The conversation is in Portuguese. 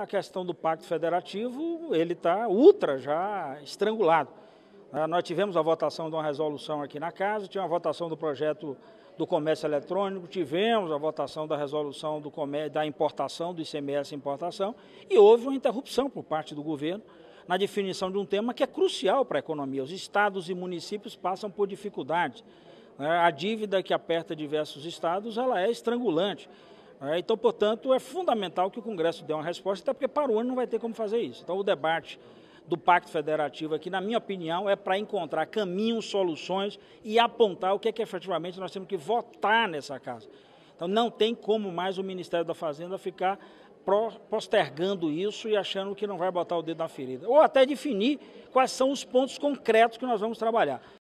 A questão do Pacto Federativo, ele está ultra já estrangulado. Ah, nós tivemos a votação de uma resolução aqui na casa, tivemos a votação do projeto do comércio eletrônico, tivemos a votação da resolução do comércio, da importação, do ICMS importação, e houve uma interrupção por parte do governo na definição de um tema que é crucial para a economia. Os estados e municípios passam por dificuldades. Né? A dívida que aperta diversos estados, ela é estrangulante. É, então, portanto, é fundamental que o Congresso dê uma resposta, até porque para o ano não vai ter como fazer isso. Então, o debate do Pacto Federativo aqui, na minha opinião, é para encontrar caminhos, soluções e apontar o que é que efetivamente nós temos que votar nessa casa. Então, não tem como mais o Ministério da Fazenda ficar postergando isso e achando que não vai botar o dedo na ferida. Ou até definir quais são os pontos concretos que nós vamos trabalhar.